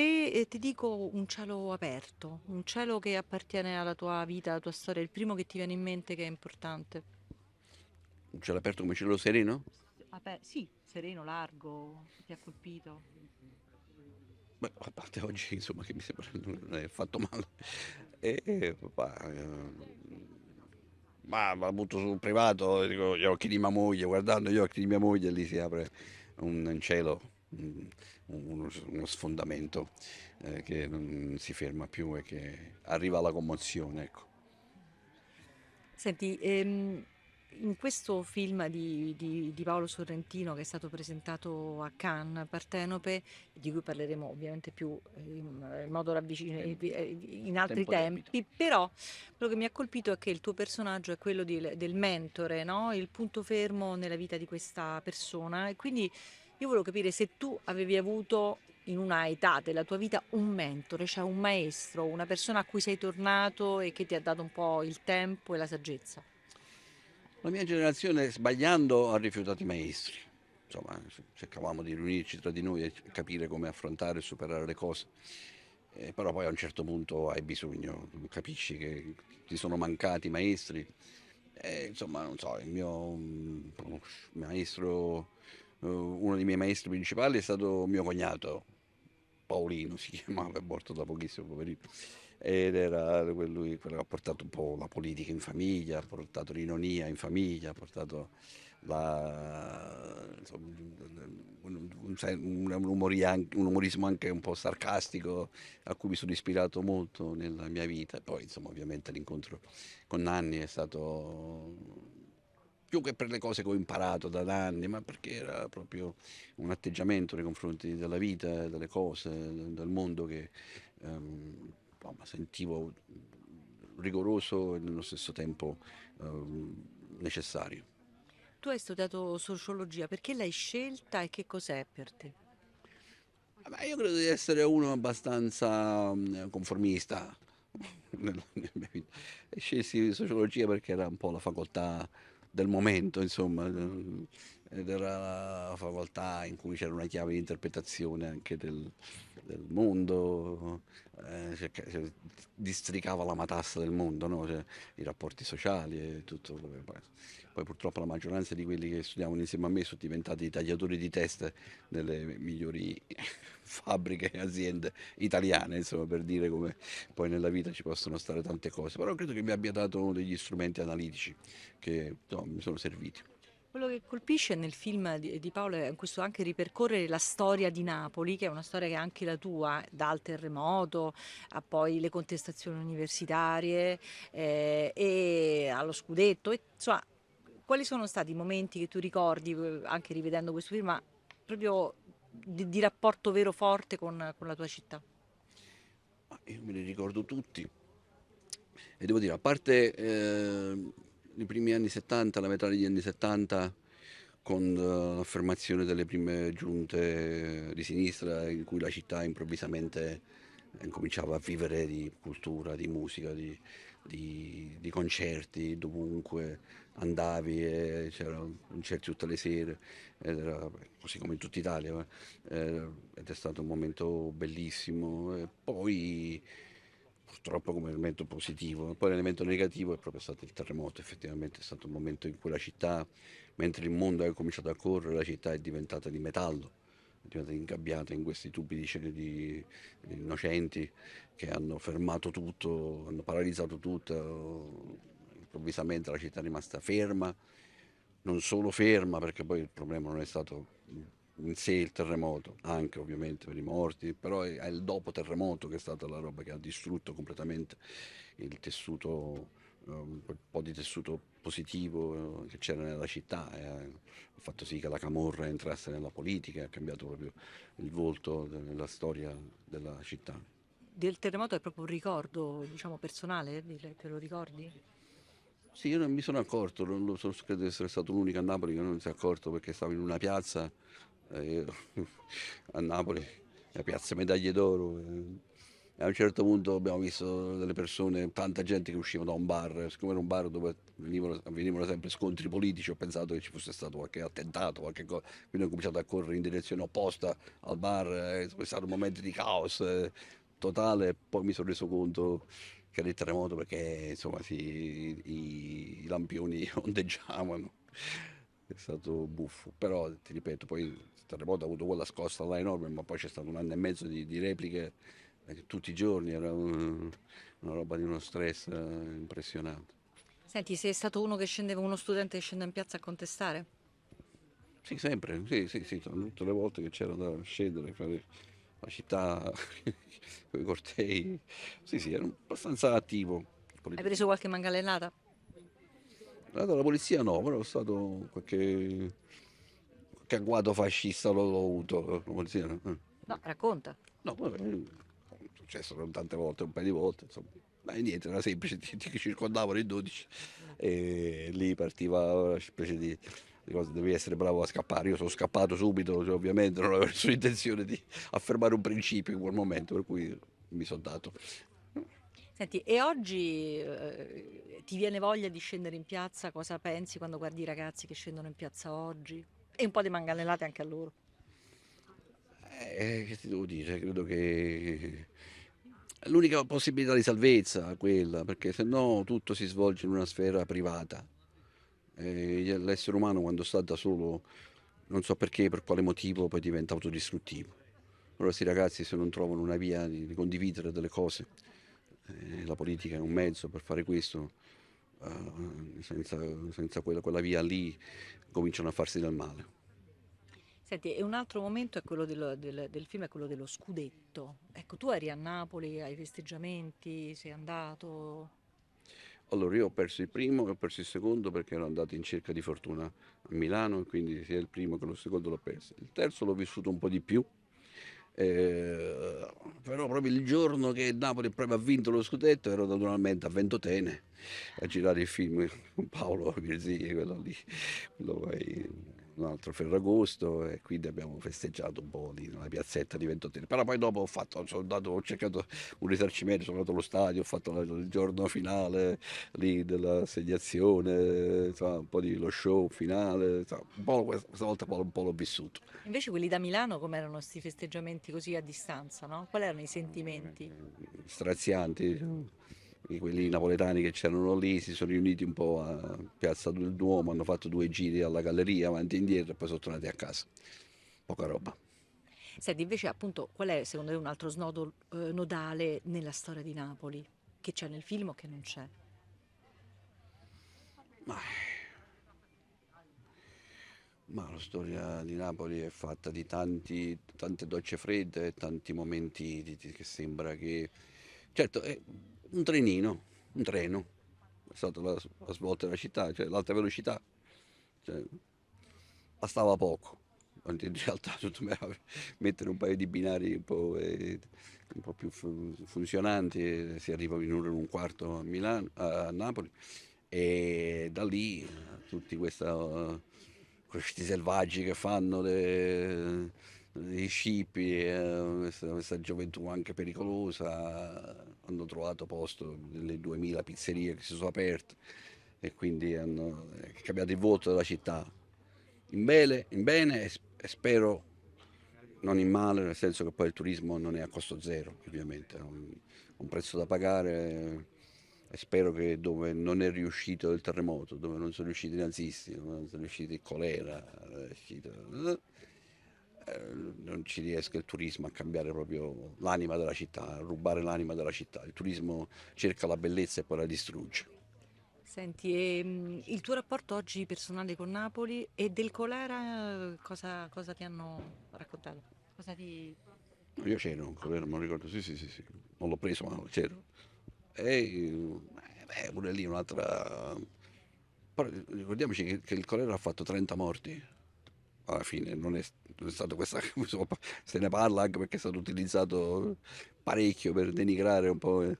Se eh, ti dico un cielo aperto, un cielo che appartiene alla tua vita, alla tua storia, il primo che ti viene in mente che è importante? Un cielo aperto come cielo sereno? Aper- sì, sereno, largo, ti ha colpito. Beh, a parte oggi, insomma, che mi sembra non è fatto male. E, papà, eh, ma la butto sul privato, dico, gli occhi di mia moglie, guardando gli occhi di mia moglie, lì si apre un cielo Mm, uno, uno sfondamento eh, che non si ferma più e che arriva alla commozione. Ecco. Senti, ehm, in questo film di, di, di, Paolo Sorrentino che è stato presentato a Cannes, Partenope, di cui parleremo ovviamente più eh, in, in modo ravvicinato eh, eh, in altri Tempo tempi, debito. però quello che mi ha colpito è che il tuo personaggio è quello di, del mentore, no? il punto fermo nella vita di questa persona e quindi io volevo capire se tu avevi avuto in una età della tua vita un mentore, cioè un maestro, una persona a cui sei tornato e che ti ha dato un po' il tempo e la saggezza. La mia generazione, sbagliando, ha rifiutato i maestri. Insomma, cercavamo di riunirci tra di noi e capire come affrontare e superare le cose. Eh, però poi a un certo punto hai bisogno, capisci che ti sono mancati i maestri. Eh, insomma, non so, il mio mm, maestro eh, uno dei miei maestri principali è stato mio cognato, Paolino si chiamava, è morto da pochissimo, poverino. Ed era lui quello che ha portato un po' la politica in famiglia, ha portato l'ironia in famiglia, ha portato la, insomma, un, un, un, umorismo anche un po' sarcastico a cui mi sono ispirato molto nella mia vita. Poi, insomma, ovviamente l'incontro con Nanni è stato più che per le cose che ho imparato da anni, ma perché era proprio un atteggiamento nei confronti della vita, delle cose, del mondo che ehm, sentivo rigoroso e nello stesso tempo ehm, necessario. Tu hai studiato sociologia, perché l'hai scelta e che cos'è per te? Beh, ah, io credo di essere uno abbastanza mm, conformista. Scesi sociologia perché era un po' la facoltà del momento, insomma, eh, ed era la facoltà in cui c'era una chiave di interpretazione anche del, del mondo, eh, cioè, cioè districava la matassa del mondo, no? cioè, i rapporti sociali e tutto. Poi purtroppo la maggioranza di quelli che studiavano insieme a me sono diventati tagliatori di teste nelle migliori fabbriche e aziende italiane, insomma, per dire come poi nella vita ci possono stare tante cose. Però credo che mi abbia dato uno degli strumenti analitici che no, mi sono serviti. Quello che colpisce nel film di, Paolo è questo anche ripercorrere la storia di Napoli, che è una storia che è anche la tua, dal terremoto a poi le contestazioni universitarie eh, e allo scudetto. E, insomma, quali sono stati i momenti che tu ricordi, eh, anche rivedendo questo film, ma proprio di, di rapporto vero forte con, con la tua città? Io me li ricordo tutti. E devo dire, a parte eh, i primi anni 70, la metà degli anni 70, con eh, l'affermazione delle prime giunte di sinistra, in cui la città improvvisamente eh, cominciava a vivere di cultura, di musica, di, di, di concerti, dovunque andavi, c'erano concerti tutte le sere, era, così come in tutta Italia, eh, ed è stato un momento bellissimo. E poi purtroppo come elemento positivo, poi l'elemento negativo è proprio stato il terremoto, effettivamente è stato un momento in cui la città, mentre il mondo ha cominciato a correre, la città è diventata di metallo diventate ingabbiate in questi tubi di, di, innocenti che hanno fermato tutto, hanno paralizzato tutto, improvvisamente la città è rimasta ferma, non solo ferma perché poi il problema non è stato in sé il terremoto, anche ovviamente per i morti, però è il dopo terremoto che è stata la roba che ha distrutto completamente il tessuto quel po' di tessuto positivo eh, che c'era nella città, e eh, ha fatto sì che la Camorra entrasse nella politica, ha cambiato proprio il volto della storia della città. Del terremoto è proprio un ricordo diciamo, personale, te lo ricordi? Sì, io non mi sono accorto, non so, credo di essere stato l'unico a Napoli che non si è accorto perché stavo in una piazza eh, a Napoli, la piazza Medaglie d'Oro. Eh a un certo punto abbiamo visto delle persone, tanta gente che usciva da un bar, siccome era un bar dove venivano, avvenivano sempre scontri politici, ho pensato che ci fosse stato qualche attentato, qualche cosa, quindi ho cominciato a correre in direzione opposta al bar, eh, è stato un momento di caos eh, totale, poi mi sono reso conto che era il terremoto perché insomma sì, i, i lampioni ondeggiavano, è stato buffo, però ti ripeto, poi il terremoto ha avuto quella scossa là enorme, ma poi c'è stato un anno e mezzo di, di repliche tutti i giorni era una roba di uno stress eh, impressionante. Senti, sei stato uno che scendeva, uno studente che scendeva in piazza a contestare? Sì, sempre, sì, sì, sì tutte le volte che c'era da scendere, fare la città i cortei, sì, sì, ero abbastanza attivo. Hai preso qualche mangalellata? la polizia no, però è stato qualche, qualche agguato fascista l'ho avuto, la polizia. Eh. No, racconta. No, vabbè, successo non tante volte, un paio di volte, insomma. Ma niente, era semplice, ti, ti circondavano i 12 e lì partiva una specie di, di cosa, devi essere bravo a scappare. Io sono scappato subito, cioè, ovviamente non avevo nessuna intenzione di affermare un principio in quel momento, per cui mi sono dato. Senti, e oggi eh, ti viene voglia di scendere in piazza? Cosa pensi quando guardi i ragazzi che scendono in piazza oggi? E un po' di manganellate anche a loro. Eh, che ti devo dire? Credo che l'unica possibilità di salvezza quella, perché se no tutto si svolge in una sfera privata. E l'essere umano quando sta da solo, non so perché, per quale motivo, poi diventa autodistruttivo. Allora questi ragazzi se non trovano una via di condividere delle cose, eh, la politica è un mezzo per fare questo, eh, senza, senza quella, quella via lì cominciano a farsi del male. Senti, e un altro momento è quello del, del, del, film, è quello dello scudetto. Ecco, tu eri a Napoli ai festeggiamenti, sei andato? Allora, io ho perso il primo e ho perso il secondo perché ero andato in cerca di fortuna a Milano quindi sia il primo che lo secondo l'ho perso. Il terzo l'ho vissuto un po' di più, eh, però proprio il giorno che Napoli proprio ha vinto lo scudetto ero naturalmente a Ventotene a girare il film con Paolo Virzini, quello lì, quello poi un altro Ferragosto e quindi abbiamo festeggiato un po' lì nella piazzetta di Ventotene. Però poi dopo ho, fatto, andato, ho cercato un risarcimento, sono andato allo stadio, ho fatto il giorno finale lì dell'assegnazione, un po' di lo show finale, insomma, questa volta un po' l'ho vissuto. Invece quelli da Milano come erano questi festeggiamenti così a distanza, no? Quali erano i sentimenti? Eh, strazianti. Diciamo quelli napoletani che c'erano lì si sono riuniti un po' a Piazza del Duomo, hanno fatto due giri alla galleria avanti e indietro e poi sono tornati a casa. Poca roba. Senti, invece appunto qual è secondo te un altro snodo eh, nodale nella storia di Napoli? Che c'è nel film o che non c'è? Ma, ma la storia di Napoli è fatta di tanti, tante docce fredde, tanti momenti di, di, che sembra che... Certo, è, un trenino, un treno, è stata la, la svolta della città, cioè l'alta velocità, cioè, bastava poco, in realtà mettere un paio di binari un po', eh, un po più funzionanti, eh, si arriva in un'ora e un quarto a, Milano, a Napoli e da lì eh, tutti questa, questi selvaggi che fanno i scippi, eh, questa, questa gioventù anche pericolosa hanno trovato posto nelle 2000 pizzerie che si sono aperte e quindi hanno eh, cambiato il voto della città. In bene, in bene e spero non in male, nel senso che poi il turismo non è a costo zero, ovviamente, è un, un prezzo da pagare eh, e spero che dove non è riuscito il terremoto, dove non sono riusciti i nazisti, dove non sono riusciti il colera, riuscito eh, eh, non ci riesca il turismo a cambiare proprio l'anima della città, a rubare l'anima della città. Il turismo cerca la bellezza e poi la distrugge. Senti, e, ehm, il tuo rapporto oggi personale con Napoli e del colera eh, cosa, cosa ti hanno raccontato? Ti... Io c'ero un colera, non ricordo, sì sì sì, sì. non l'ho preso ma c'ero. E eh, beh, pure lì un'altra... Però ricordiamoci che, che il colera ha fatto 30 morti alla fine non è, non è stato questa insomma, se ne parla anche perché è stato utilizzato parecchio per denigrare un po' eh,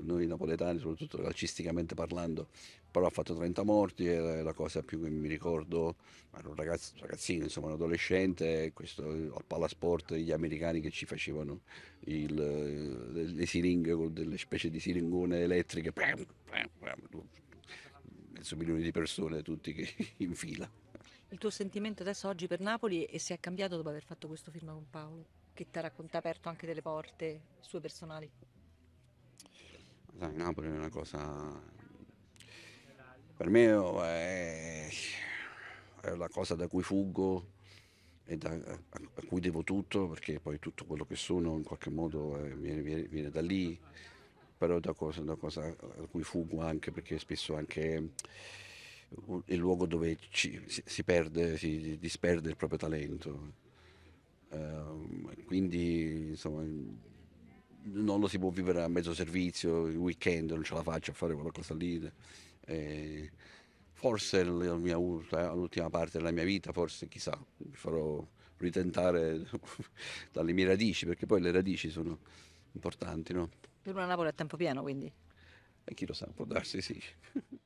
noi napoletani soprattutto calcisticamente parlando però ha fatto 30 morti è la cosa più che mi ricordo era un ragazzo, ragazzino insomma un adolescente questo eh, al palasport gli americani che ci facevano il, eh, le siringhe con delle specie di siringone elettriche mezzo milione di persone tutti che in fila il tuo sentimento adesso oggi per Napoli e se è cambiato dopo aver fatto questo film con Paolo, che ti ha aperto anche delle porte sue personali. Sai, Napoli è una cosa... Per me oh, è, è la cosa da cui fuggo e da, a, a, cui devo tutto, perché poi tutto quello che sono in qualche modo eh, viene, viene, viene, da lì, però è una cosa, da cosa a cui fuggo anche perché spesso anche il luogo dove ci, si, perde, si disperde il proprio talento. Uh, quindi insomma non lo si può vivere a mezzo servizio, il weekend non ce la faccio a fare qualcosa lì. E forse mia, l'ultima parte della mia vita, forse chissà, mi farò ritentare dalle mie radici, perché poi le radici sono importanti, no? Per una Napoli a tempo pieno, quindi? E eh, chi lo sa, può darsi sì.